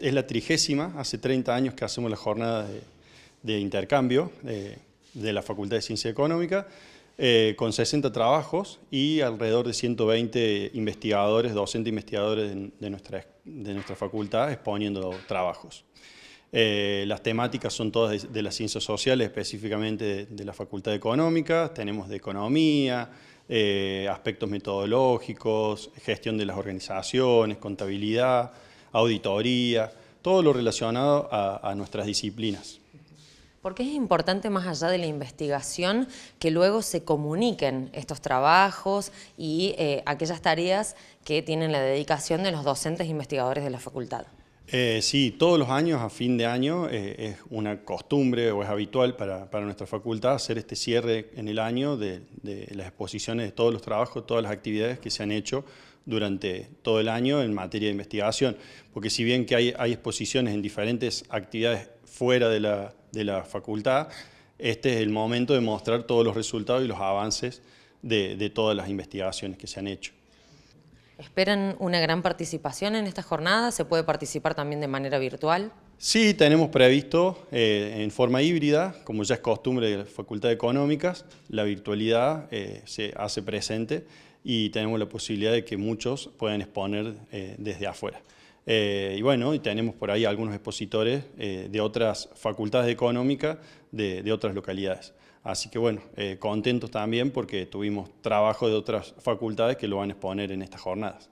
Es la trigésima, hace 30 años que hacemos la jornada de, intercambio eh, de la Facultad de Ciencia Económica, eh, con 60 trabajos y alrededor de 120 investigadores, docentes investigadores de, nuestra, facultad exponiendo trabajos. Eh, las temáticas son todas de, las ciencias sociales, específicamente de, la Facultad de Económica, tenemos de economía, aspectos metodológicos, gestión de las organizaciones, contabilidad, auditoría, todo lo relacionado a, nuestras disciplinas. Porque es importante, más allá de la investigación, que luego se comuniquen estos trabajos y eh, aquellas tareas que tienen la dedicación de los docentes e investigadores de la facultad. Eh, sí, todos los años, a fin de año, eh, es una costumbre o es habitual para, nuestra facultad hacer este cierre en el año de, las exposiciones de todos los trabajos, todas las actividades que se han hecho durante todo el año en materia de investigación. Porque si bien que hay, exposiciones en diferentes actividades fuera de la, facultad, este es el momento de mostrar todos los resultados y los avances de todas las investigaciones que se han hecho. ¿Esperan una gran participación en estas jornadas ¿Se puede participar también de manera virtual? Sí, tenemos previsto eh, en forma híbrida, como ya es costumbre de la Facultad de Económicas, la virtualidad eh, se hace presente y tenemos la posibilidad de que muchos puedan exponer eh, desde afuera. Eh, y bueno, tenemos por ahí algunos expositores eh, de otras facultades económicas de, de, otras localidades. Así que bueno, eh, contentos también porque tuvimos trabajo de otras facultades que lo van a exponer en estas jornadas.